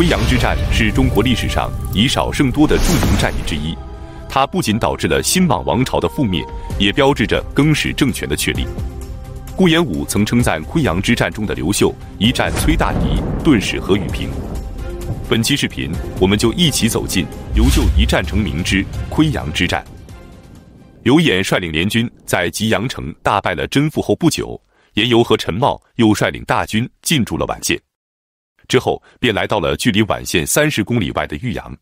昆阳之战是中国历史上以少胜多的著名战役之一，它不仅导致了新莽王朝的覆灭，也标志着更始政权的确立。顾炎武曾称赞昆阳之战中的刘秀：“一战摧大敌，顿时和宇平。”本期视频，我们就一起走进刘秀一战成名之昆阳之战。刘演率领联军在吉阳城大败了甄阜后不久，严尤和陈茂又率领大军进驻了宛县。之后便来到了距离宛县三十公里外的玉阳。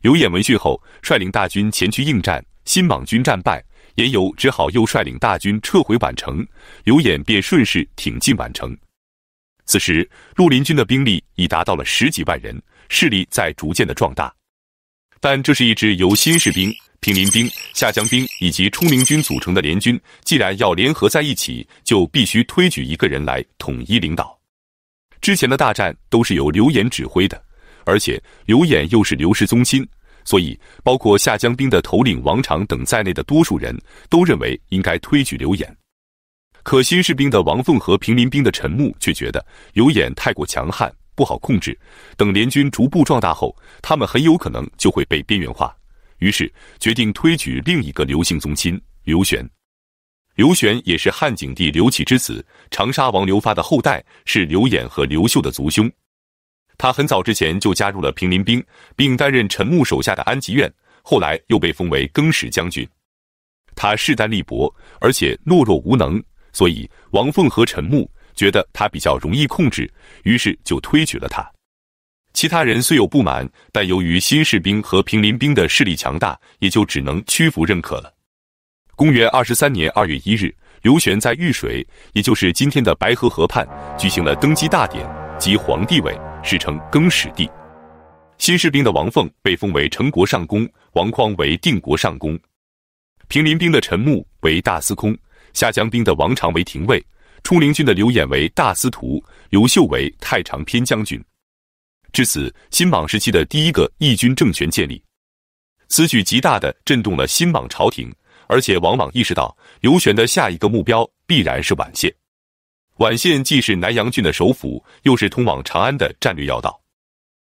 刘演闻讯后，率领大军前去应战，新莽军战败，颜由只好又率领大军撤回宛城。刘演便顺势挺进宛城。此时，绿林军的兵力已达到了十几万人，势力在逐渐的壮大。但这是一支由新士兵、平民兵、下江兵以及冲陵军组成的联军，既然要联合在一起，就必须推举一个人来统一领导。之前的大战都是由刘演指挥的，而且刘演又是刘氏宗亲，所以包括夏江兵的头领王长等在内的多数人都认为应该推举刘演。可新士兵的王凤和平民兵的陈牧却觉得刘演太过强悍，不好控制。等联军逐步壮大后，他们很有可能就会被边缘化，于是决定推举另一个刘姓宗亲刘玄。刘玄也是汉景帝刘启之子，长沙王刘发的后代，是刘演和刘秀的族兄。他很早之前就加入了平民兵，并担任陈牧手下的安吉院，后来又被封为更始将军。他势单力薄，而且懦弱无能，所以王凤和陈牧觉得他比较容易控制，于是就推举了他。其他人虽有不满，但由于新士兵和平民兵的势力强大，也就只能屈服认可了。公元二十三年二月一日，刘玄在玉水，也就是今天的白河河畔，举行了登基大典，即皇帝位，史称更始帝。新士兵的王凤被封为成国上公，王匡为定国上公。平林兵的陈牧为大司空，下江兵的王常为廷尉，冲灵军的刘演为大司徒，刘秀为太常偏将军。至此，新莽时期的第一个义军政权建立，此举极大的震动了新莽朝廷。而且王莽意识到，刘玄的下一个目标必然是宛县。宛县既是南阳郡的首府，又是通往长安的战略要道。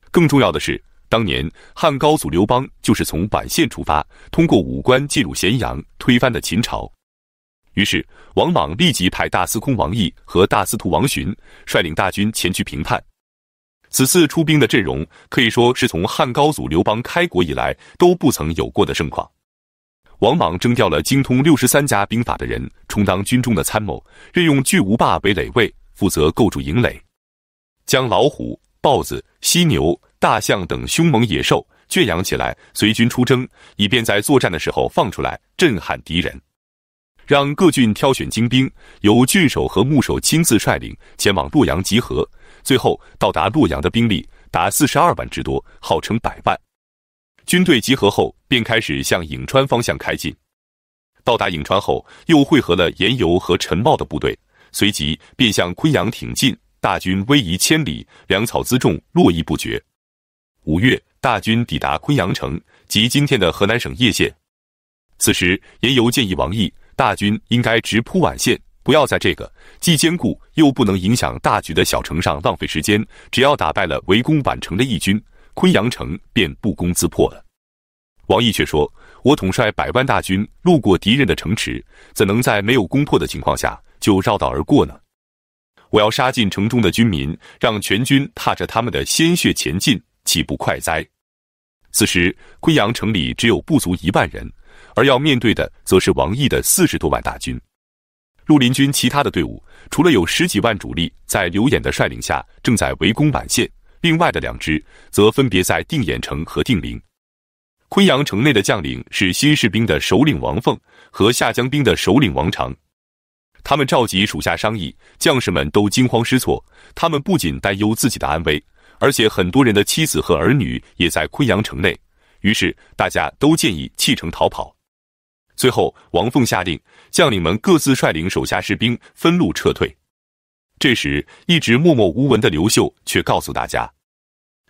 更重要的是，当年汉高祖刘邦就是从宛县出发，通过武关进入咸阳，推翻的秦朝。于是，王莽立即派大司空王邑和大司徒王寻率领大军前去平叛。此次出兵的阵容，可以说是从汉高祖刘邦开国以来都不曾有过的盛况。王莽征调了精通六十三家兵法的人充当军中的参谋，任用巨无霸为垒卫，负责构筑营垒，将老虎、豹子、犀牛、大象等凶猛野兽圈养起来，随军出征，以便在作战的时候放出来震撼敌人。让各郡挑选精兵，由郡守和牧守亲自率领前往洛阳集合。最后到达洛阳的兵力达四十二万之多，号称百万。军队集合后，便开始向颍川方向开进。到达颍川后，又汇合了颜游和陈茂的部队，随即便向昆阳挺进。大军逶迤千里，粮草辎重络绎不绝。五月，大军抵达昆阳城，即今天的河南省叶县。此时，颜游建议王毅，大军应该直扑宛县，不要在这个既坚固又不能影响大局的小城上浪费时间。只要打败了围攻宛城的义军。昆阳城便不攻自破了。王毅却说：“我统帅百万大军，路过敌人的城池，怎能在没有攻破的情况下就绕道而过呢？我要杀进城中的军民，让全军踏着他们的鲜血前进，岂不快哉？”此时，昆阳城里只有不足一万人，而要面对的则是王毅的四十多万大军。绿林军其他的队伍，除了有十几万主力在刘演的率领下正在围攻宛县。另外的两支则分别在定远城和定陵。昆阳城内的将领是新士兵的首领王凤和下江兵的首领王长，他们召集属下商议，将士们都惊慌失措。他们不仅担忧自己的安危，而且很多人的妻子和儿女也在昆阳城内。于是大家都建议弃城逃跑。最后，王凤下令，将领们各自率领手下士兵分路撤退。这时，一直默默无闻的刘秀却告诉大家。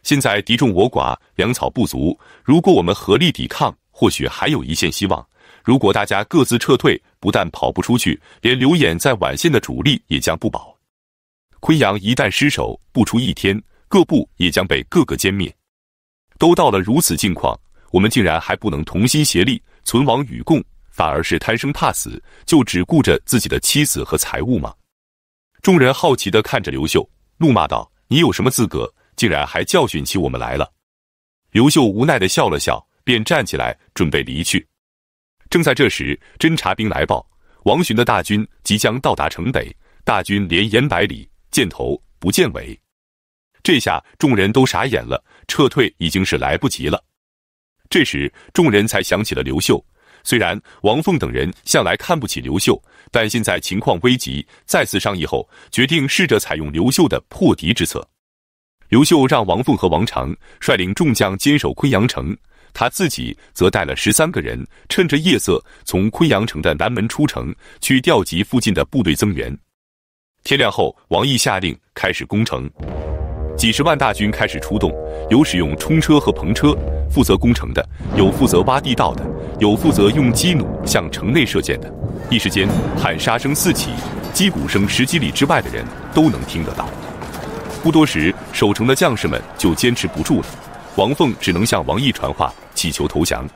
现在敌众我寡，粮草不足。如果我们合力抵抗，或许还有一线希望；如果大家各自撤退，不但跑不出去，连刘演在皖县的主力也将不保。昆阳一旦失守，不出一天，各部也将被各个歼灭。都到了如此境况，我们竟然还不能同心协力，存亡与共，反而是贪生怕死，就只顾着自己的妻子和财物吗？众人好奇的看着刘秀，怒骂道：“你有什么资格？”竟然还教训起我们来了！刘秀无奈的笑了笑，便站起来准备离去。正在这时，侦察兵来报，王寻的大军即将到达城北，大军连延百里，见头不见尾。这下众人都傻眼了，撤退已经是来不及了。这时，众人才想起了刘秀。虽然王凤等人向来看不起刘秀，但现在情况危急，再次商议后，决定试着采用刘秀的破敌之策。刘秀让王凤和王长率领众将坚守昆阳城，他自己则带了十三个人，趁着夜色从昆阳城的南门出城，去调集附近的部队增援。天亮后，王毅下令开始攻城，几十万大军开始出动，有使用冲车和篷车负责攻城的，有负责挖地道的，有负责用机弩向城内射箭的。一时间，喊杀声四起，击鼓声十几里之外的人都能听得到。不多时，守城的将士们就坚持不住了，王凤只能向王毅传话，祈求投降。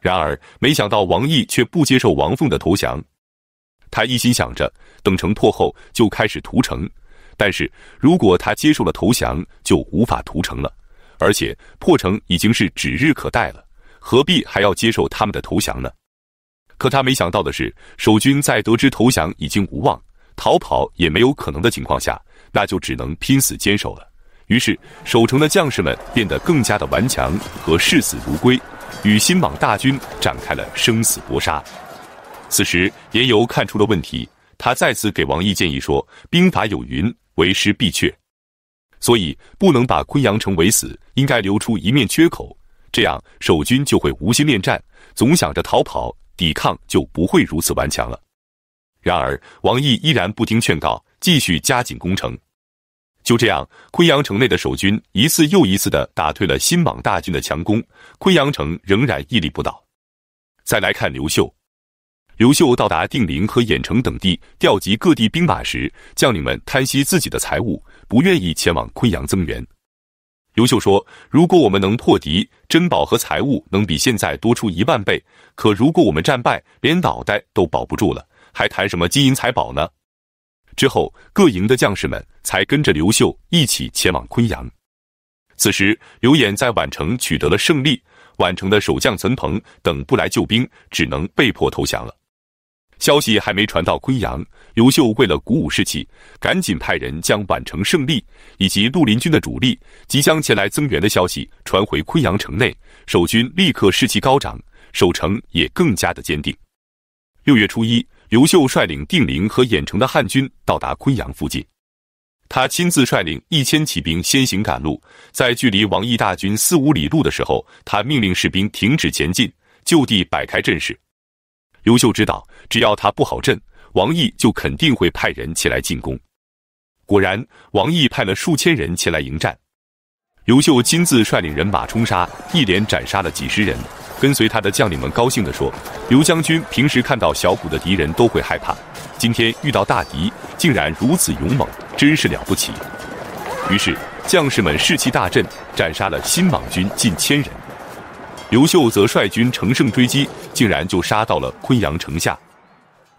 然而，没想到王毅却不接受王凤的投降，他一心想着等城破后就开始屠城。但是如果他接受了投降，就无法屠城了。而且破城已经是指日可待了，何必还要接受他们的投降呢？可他没想到的是，守军在得知投降已经无望、逃跑也没有可能的情况下。那就只能拼死坚守了。于是，守城的将士们变得更加的顽强和视死如归，与新莽大军展开了生死搏杀。此时，严尤看出了问题，他再次给王毅建议说：“兵法有云，为师必却，所以不能把昆阳城围死，应该留出一面缺口，这样守军就会无心恋战，总想着逃跑，抵抗就不会如此顽强了。”然而，王毅依然不听劝告。继续加紧攻城，就这样，昆阳城内的守军一次又一次的打退了新莽大军的强攻，昆阳城仍然屹立不倒。再来看刘秀，刘秀到达定陵和郾城等地，调集各地兵马时，将领们贪惜自己的财物，不愿意前往昆阳增援。刘秀说：“如果我们能破敌，珍宝和财物能比现在多出一万倍；可如果我们战败，连脑袋都保不住了，还谈什么金银财宝呢？”之后，各营的将士们才跟着刘秀一起前往昆阳。此时，刘演在宛城取得了胜利，宛城的守将岑彭等不来救兵，只能被迫投降了。消息还没传到昆阳，刘秀为了鼓舞士气，赶紧派人将宛城胜利以及绿林军的主力即将前来增援的消息传回昆阳城内，守军立刻士气高涨，守城也更加的坚定。六月初一。刘秀率领定陵和郾城的汉军到达昆阳附近，他亲自率领一千骑兵先行赶路，在距离王毅大军四五里路的时候，他命令士兵停止前进，就地摆开阵势。刘秀知道，只要他布好阵，王毅就肯定会派人前来进攻。果然，王毅派了数千人前来迎战，刘秀亲自率领人马冲杀，一连斩杀了几十人。跟随他的将领们高兴地说：“刘将军平时看到小股的敌人都会害怕，今天遇到大敌，竟然如此勇猛，真是了不起。”于是将士们士气大振，斩杀了新莽军近千人。刘秀则率军乘胜追击，竟然就杀到了昆阳城下。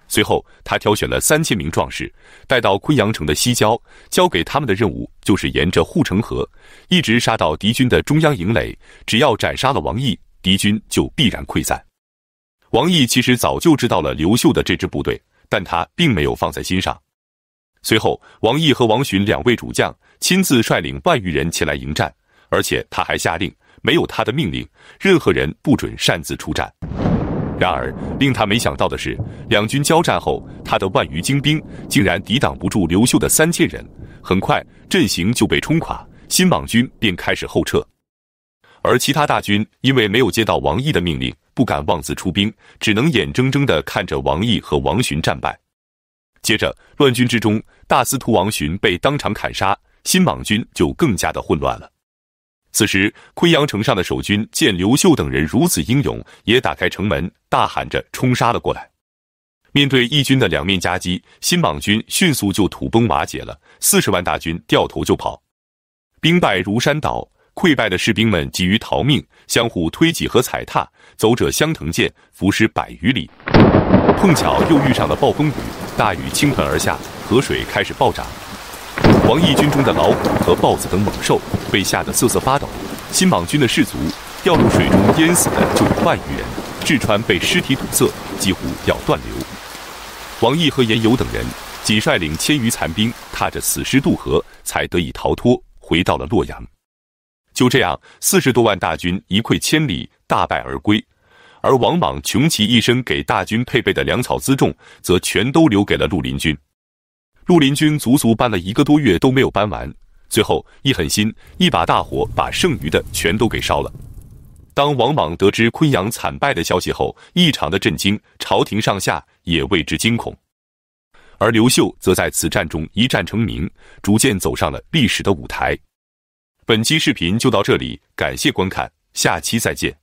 随后，他挑选了三千名壮士，带到昆阳城的西郊，交给他们的任务就是沿着护城河，一直杀到敌军的中央营垒，只要斩杀了王毅，敌军就必然溃散。王毅其实早就知道了刘秀的这支部队，但他并没有放在心上。随后，王毅和王寻两位主将亲自率领万余人前来迎战，而且他还下令，没有他的命令，任何人不准擅自出战。然而，令他没想到的是，两军交战后，他的万余精兵竟然抵挡不住刘秀的三千人，很快阵型就被冲垮，新莽军便开始后撤。而其他大军因为没有接到王毅的命令，不敢妄自出兵，只能眼睁睁的看着王毅和王寻战败。接着，乱军之中，大司徒王寻被当场砍杀，新莽军就更加的混乱了。此时，昆阳城上的守军见刘秀等人如此英勇，也打开城门，大喊着冲杀了过来。面对义军的两面夹击，新莽军迅速就土崩瓦解了，四十万大军掉头就跑，兵败如山倒。溃败的士兵们急于逃命，相互推挤和踩踏，走者相腾剑，浮尸百余里。碰巧又遇上了暴风雨，大雨倾盆而下，河水开始暴涨。王毅军中的老虎和豹子等猛兽被吓得瑟瑟发抖。新莽军的士卒掉入水中淹死的就有万余人，治川被尸体堵塞，几乎要断流。王毅和严尤等人仅率领千余残兵，踏着死尸渡河，才得以逃脱，回到了洛阳。就这样，四十多万大军一溃千里，大败而归。而王莽穷其一生给大军配备的粮草辎重，则全都留给了陆林军。陆林军足足搬了一个多月都没有搬完，最后一狠心，一把大火把剩余的全都给烧了。当王莽得知昆阳惨败的消息后，异常的震惊，朝廷上下也为之惊恐。而刘秀则在此战中一战成名，逐渐走上了历史的舞台。本期视频就到这里，感谢观看，下期再见。